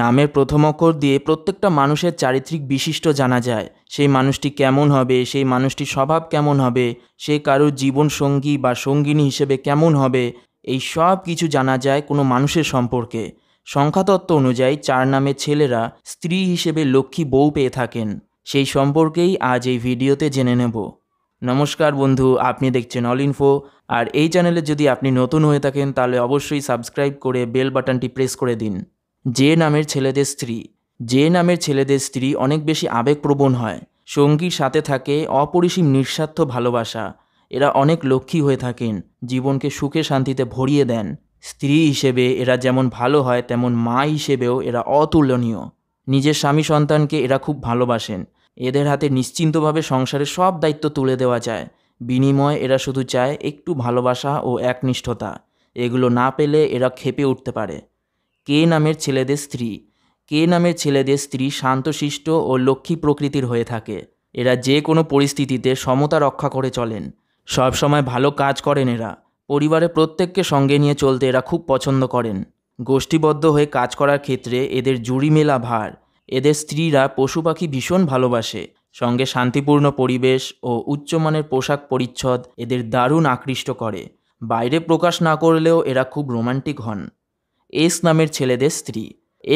নামের প্রথম অক্ষর দিয়ে প্রত্যেকটা মানুষের চারিত্রিক বিশিষ্ট জানা যায় সেই মানুষটি কেমন হবে সেই মানুষটির স্বভাব কেমন হবে সে কারোর জীবন সঙ্গী বা সঙ্গিনী হিসেবে কেমন হবে এই সব কিছু জানা যায় কোনো মানুষের সম্পর্কে সংখ্যাতত্ত্ব অনুযায়ী চার নামে ছেলেরা স্ত্রী হিসেবে লক্ষ্মী বউ পেয়ে থাকেন সেই সম্পর্কেই আজ এই ভিডিওতে জেনে নেব নমস্কার বন্ধু আপনি দেখছেন অল ইনফো আর এই চ্যানেলে যদি আপনি নতুন হয়ে থাকেন তাহলে অবশ্যই সাবস্ক্রাইব করে বেল বাটনটি প্রেস করে দিন যে নামের ছেলেদের স্ত্রী যে নামের ছেলেদের স্ত্রী অনেক বেশি আবেগপ্রবণ হয় সঙ্গীর সাথে থাকে অপরিসীম নিঃস্বার্থ ভালোবাসা এরা অনেক লক্ষ্মী হয়ে থাকেন জীবনকে সুখে শান্তিতে ভরিয়ে দেন স্ত্রী হিসেবে এরা যেমন ভালো হয় তেমন মা হিসেবেও এরা অতুলনীয় নিজের স্বামী সন্তানকে এরা খুব ভালোবাসেন এদের হাতে নিশ্চিন্তভাবে সংসারের সব দায়িত্ব তুলে দেওয়া যায় বিনিময়ে এরা শুধু চায় একটু ভালোবাসা ও একনিষ্ঠতা এগুলো না পেলে এরা খেপে উঠতে পারে কে নামের ছেলেদের স্ত্রী কে নামের ছেলেদের স্ত্রী শান্তশিষ্ট ও লক্ষ্মী প্রকৃতির হয়ে থাকে এরা যে কোনো পরিস্থিতিতে সমতা রক্ষা করে চলেন সবসময় ভালো কাজ করেন এরা পরিবারে প্রত্যেককে সঙ্গে নিয়ে চলতে এরা খুব পছন্দ করেন গোষ্ঠীবদ্ধ হয়ে কাজ করার ক্ষেত্রে এদের জুড়ি মেলা ভার এদের স্ত্রীরা পশু পাখি ভীষণ ভালোবাসে সঙ্গে শান্তিপূর্ণ পরিবেশ ও উচ্চমানের পোশাক পরিচ্ছদ এদের দারুণ আকৃষ্ট করে বাইরে প্রকাশ না করলেও এরা খুব রোমান্টিক হন এস নামের ছেলেদের স্ত্রী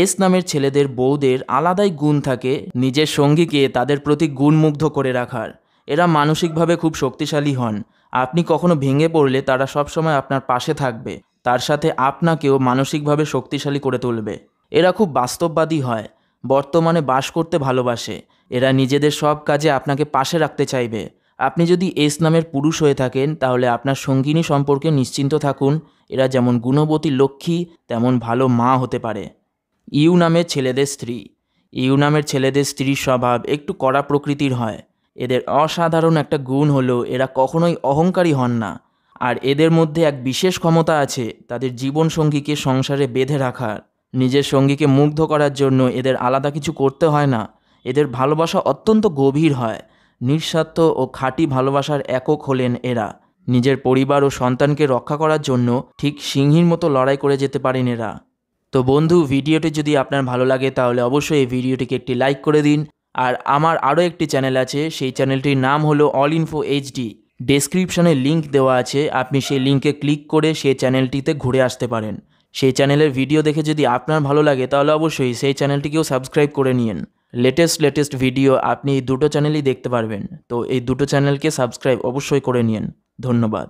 এস নামের ছেলেদের বউদের আলাদাই গুণ থাকে নিজের সঙ্গীকে তাদের প্রতি গুণমুগ্ধ করে রাখার এরা মানসিকভাবে খুব শক্তিশালী হন আপনি কখনো ভেঙে পড়লে তারা সবসময় আপনার পাশে থাকবে তার সাথে আপনাকেও মানসিকভাবে শক্তিশালী করে তুলবে এরা খুব বাস্তববাদী হয় বর্তমানে বাস করতে ভালোবাসে এরা নিজেদের সব কাজে আপনাকে পাশে রাখতে চাইবে আপনি যদি এস নামের পুরুষ হয়ে থাকেন তাহলে আপনার সঙ্গিনী সম্পর্কে নিশ্চিন্ত থাকুন এরা যেমন গুণবতী লক্ষ্মী তেমন ভালো মা হতে পারে ইউ নামের ছেলেদের স্ত্রী ইউ নামের ছেলেদের স্ত্রীর স্বভাব একটু কড়া প্রকৃতির হয় এদের অসাধারণ একটা গুণ হলো এরা কখনোই অহংকারী হন না আর এদের মধ্যে এক বিশেষ ক্ষমতা আছে তাদের জীবন সঙ্গীকে সংসারে বেঁধে রাখার নিজের সঙ্গীকে মুগ্ধ করার জন্য এদের আলাদা কিছু করতে হয় না এদের ভালোবাসা অত্যন্ত গভীর হয় নিঃস্বার্থ ও খাঁটি ভালোবাসার একক হলেন এরা নিজের পরিবার ও সন্তানকে রক্ষা করার জন্য ঠিক সিংহীর মতো লড়াই করে যেতে পারেন এরা তো বন্ধু ভিডিওটি যদি আপনার ভালো লাগে তাহলে অবশ্যই এই ভিডিওটিকে একটি লাইক করে দিন আর আমার আরও একটি চ্যানেল আছে সেই চ্যানেলটির নাম হলো অল ইনফো এইচডি ডেসক্রিপশনে লিঙ্ক দেওয়া আছে আপনি সেই লিঙ্কে ক্লিক করে সেই চ্যানেলটিতে ঘুরে আসতে পারেন সেই চ্যানেলের ভিডিও দেখে যদি আপনার ভালো লাগে তাহলে অবশ্যই সেই চ্যানেলটিকেও সাবস্ক্রাইব করে নিন লেটেস্ট লেটেস্ট ভিডিও আপনি এই দুটো চ্যানেলই দেখতে পারবেন তো এই দুটো চ্যানেলকে সাবস্ক্রাইব অবশ্যই করে নিন ধন্যবাদ